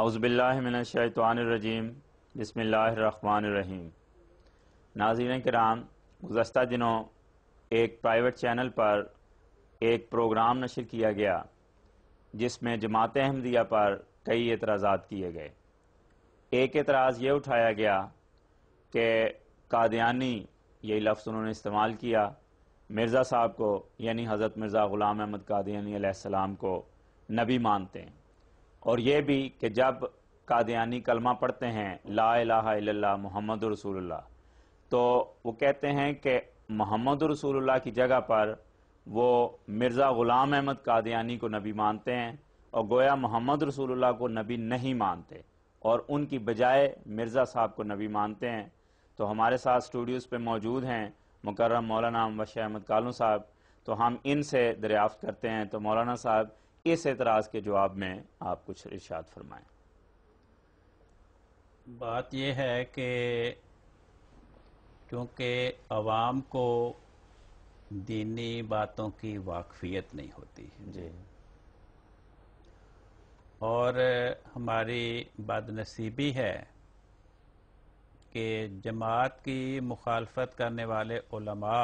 आउज़बिल्लिनशैतवानरजीम बसमीम नाजीन कराम गुज्त दिनों एक प्राइवेट चैनल पर एक प्रोग्राम नशर किया गया जिसमें जमात अहमदिया पर कई एतराज़ा किए गए एक एतराज़ ये उठाया गया कि कादयानी यही लफ्ज़ उन्होंने इस्तेमाल किया मिर्ज़ा साहब को यानी हज़रत मिर्ज़ा ग़ुलाम अहमद कादयानी को नबी मानते हैं और ये भी कि जब कादयानी कलमा पढ़ते हैं ला मोहम्मद रसूलुल्लाह तो वो कहते हैं कि मोहम्मद रसूलुल्लाह की जगह पर वो मिर्ज़ा ग़ुलाम अहमद कादयानी को नबी मानते हैं और गोया मोहम्मद रसूलुल्लाह को नबी नहीं मानते और उनकी बजाय मिर्ज़ा साहब को नबी मानते हैं तो हमारे साथ स्टूडियोज़ पे मौजूद हैं मुकर्रम मौलाना वश अहमद कालू साहब तो हम इनसे दरियाफ़त करते हैं तो मौलाना साहब इस एतराज के जवाब में आप कुछ इर्शाद फरमाए बात यह है कि क्योंकि आवाम को दीनी बातों की वाकफियत नहीं होती है जी और हमारी बदनसीबी है कि जमात की मुखालफत करने वाले उलमा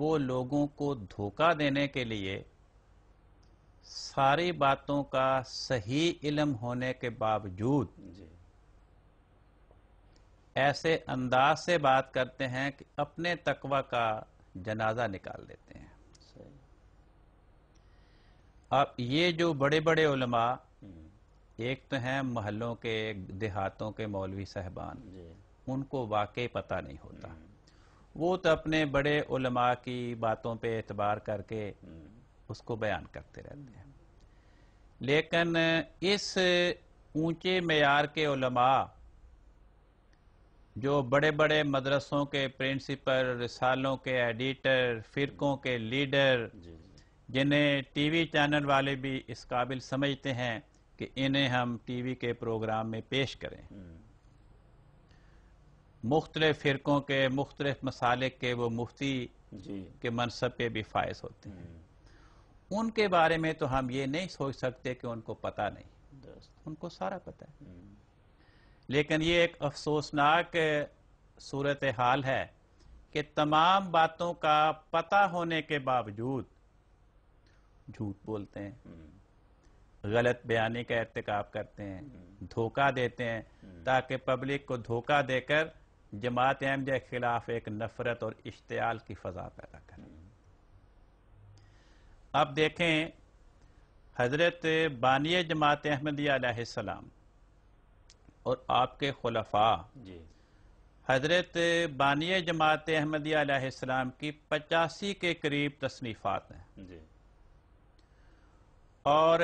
वो लोगों को धोखा देने के लिए सारी बातों का सही इलम होने के बावजूद ऐसे अंदाज से बात करते हैं कि अपने तकवा का जनाजा निकाल देते हैं अब ये जो बड़े बड़े उलमा हम्म। एक तो हैं महलों के देहातों के मौलवी साहबान उनको वाकई पता नहीं होता हम्म। वो तो अपने बड़े उलमा की बातों पे एतबार करके हम्म। उसको बयान करते रहते हैं लेकिन इस ऊंचे मैार के उलमा जो बड़े बड़े मदरसों के प्रिंसिपल रिसालों के एडिटर फिरकों के लीडर जिन्हें टीवी चैनल वाले भी इस काबिल समझते हैं कि इन्हें हम टीवी के प्रोग्राम में पेश करें हम्म। मुख्तलिफ फिरकों के मुख्तलिफ मसाले के वो मुफ्ती के मनसब पे भी फायज होते हैं हम्म। उनके बारे में तो हम ये नहीं सोच सकते कि उनको पता नहीं उनको सारा पता है हम्म। लेकिन ये एक अफसोसनाक सूरत हाल है कि तमाम बातों का पता होने के बावजूद झूठ बोलते हैं हम्म। गलत बयानी का इरतकब करते हैं हम्म। धोखा देते हैं ताकि पब्लिक को धोखा देकर जमात अहम के खिलाफ एक नफरत और इश्तियाल की फजा पैदा अब देखें हजरत बानिय जमात अहमदिया और आपके खलफा जी हजरत बानिय जमात अहमदिया की पचासी के करीब तसनीफ़ात हैं जी और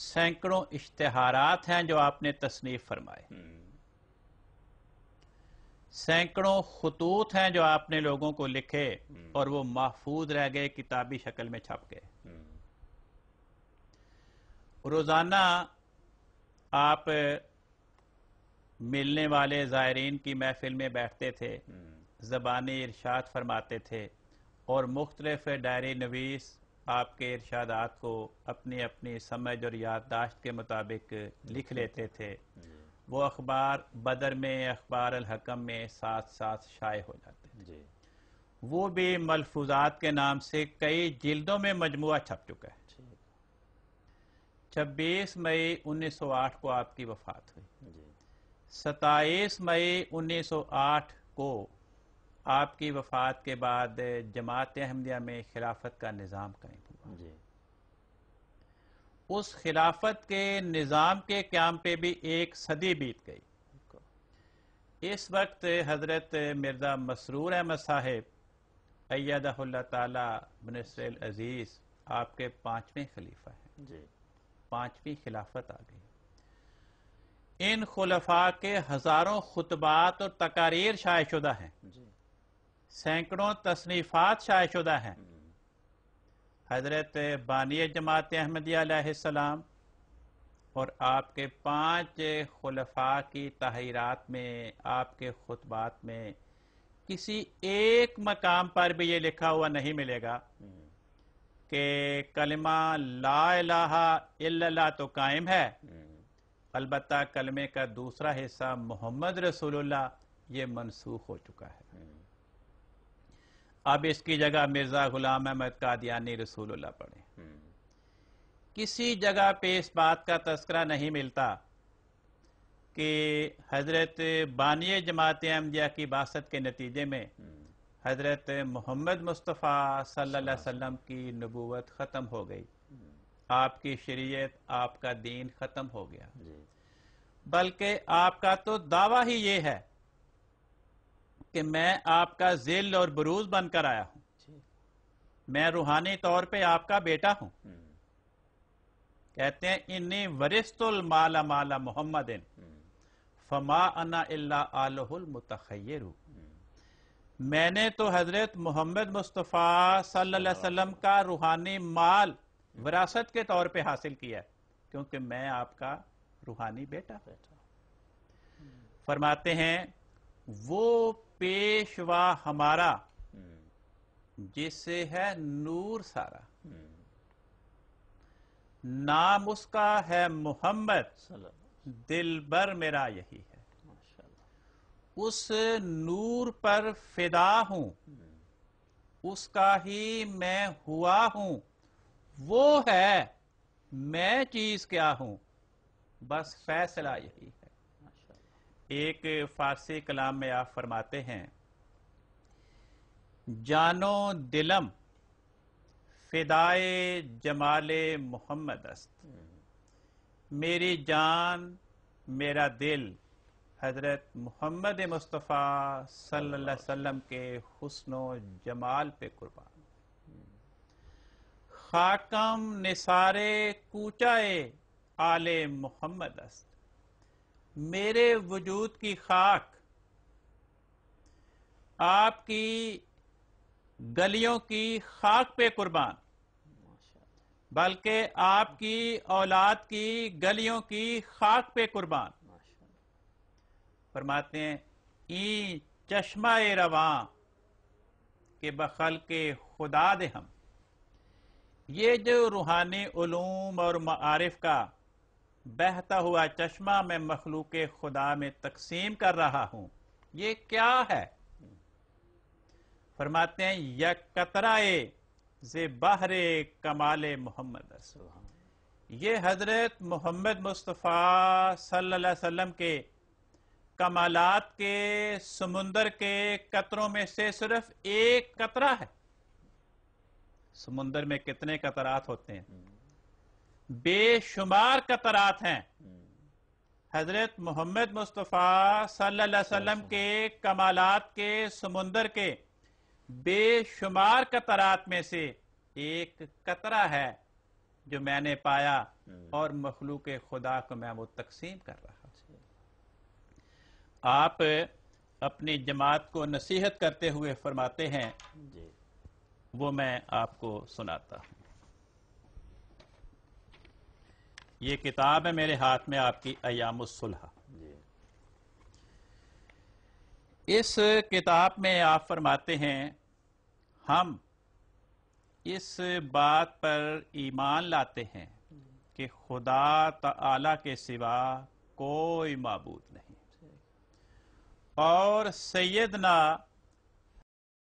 सैकड़ों इश्तहारात हैं जो आपने तसनीफ़ फरमाए हम्म। सैकड़ों खतूत हैं जो आपने लोगों को लिखे हम्म। और वो महफूज रह गए किताबी शक्ल में छप गए हम्म। रोजाना आप मिलने वाले जायरीन की महफिल में बैठते थे हम्म। जबानी इर्शाद फरमाते थे और मुख्तलफ डायरी नवीस आपके इर्शादात को अपनी अपनी समझ और याददाश्त के मुताबिक लिख लेते थे वो अखबार बदर में अखबार अलहकम में साथ साथ शाये हो जाते थे जी। वो भी मलफूजात के नाम से कई जिल्दों में मजमु छप चुका है छब्बीस मई 1908 को आपकी वफात हुई सताईस मई 1908 को आपकी वफात के बाद जमात अहमदिया में खिलाफत का निज़ाम कायम उस खिलाफत के निज़ाम के क्याम पे भी एक सदी बीत गई इस वक्त हज़रत मिर्ज़ा मसरूर अहमद साहेब अयदल्ला अज़ीज़ आपके पांचवें खलीफा हैं पांचवी खिलाफत आ गई इन खुलफा के हज़ारों खुतबात और तकारीर शायशुदा हैं सैकड़ों तसनीफ़ात शायशुदा हैं हम्म। हज़रत बानिय जमात अहमदियालाम और आपके पांच खलफा की तहरीरत में आपके खुतबात में किसी एक मकाम पर भी ये लिखा हुआ नहीं मिलेगा कि कलमा ला तो कायम है अलबत् कलमे का दूसरा हिस्सा मोहम्मद रसूलुल्लाह ये मनसूख हो चुका है अब इसकी जगह मिर्जा गुलाम अहमद कादयानी रसूलुल्लाह पढ़े किसी जगह पे इस बात का तस्करा नहीं मिलता कि हजरत बानिय जमात अहमदिया की बासत के नतीजे में हजरत मोहम्मद मुस्तफ़ा अलैहि वसल्लम की नबूवत ख़त्म हो गई आपकी शरीयत आपका दीन ख़त्म हो गया बल्कि आपका तो दावा ही ये है कि मैं आपका जिल और बरूज बनकर आया हूं मैं रूहानी तौर पे आपका बेटा हूं कहते हैं इन्नी वरिस्तुल माला माला मोहम्मद फमा अना इल्ला आलोहुल मुतखर मैंने तो हजरत मोहम्मद मुस्तफ़ा सल्लल्लाहु अलैहि वसल्लम का रूहानी माल विरासत के तौर पे हासिल किया क्योंकि मैं आपका रूहानी बेटा बेटा फरमाते हैं वो पेशवा हमारा जिससे है नूर सारा नाम उसका है मोहम्मद दिल भर मेरा यही है उस नूर पर फिदा हूं उसका ही मैं हुआ हूं वो है मैं चीज क्या हूं बस फैसला यही एक फारसी कलाम में आप फरमाते हैं जानो दिलम फिदाए जमाल मोहम्मद अस्त मेरी जान मेरा दिल हजरत मोहम्मद मुस्तफ़ा सल्लल्लाहु अलैहि वसल्लम के हुस्न जमाल पे कुर्बान खाकम निसारे कूचाए आले मोहम्मद अस्त मेरे वजूद की खाक आपकी गलियों की खाक पे कुर्बान बल्कि आपकी औलाद की गलियों की खाक पे कुर्बान फरमाते हैं ई चश्मा रवा के बखल के खुदा दे हम ये जो रूहानी उलूम और मारफ का बहता हुआ चश्मा मैं मखलूक खुदा में तकसीम कर रहा हूं ये क्या है फरमाते हैं यह कतराए जे बहरे कमाल मोहम्मद ये हजरत मोहम्मद मुस्तफ़ा सल्लाम के कमालात के समुंदर के कतरों में से सिर्फ एक कतरा है समुंदर में कितने कतरात होते हैं बेशुमार कतरात हैं हजरत मोहम्मद मुस्तफ़ा वसल्लम के कमालात के समुंदर के बेशुमार कतरात में से एक कतरा है जो मैंने पाया हम्म। और मखलूक खुदा को मैं वो तकसीम कर रहा आप अपनी जमात को नसीहत करते हुए फरमाते हैं वो मैं आपको सुनाता हूं ये किताब है मेरे हाथ में आपकी अयामुसलह इस किताब में आप फरमाते हैं हम इस बात पर ईमान लाते हैं कि खुदा तला के सिवा कोई मबूद नहीं और सैदना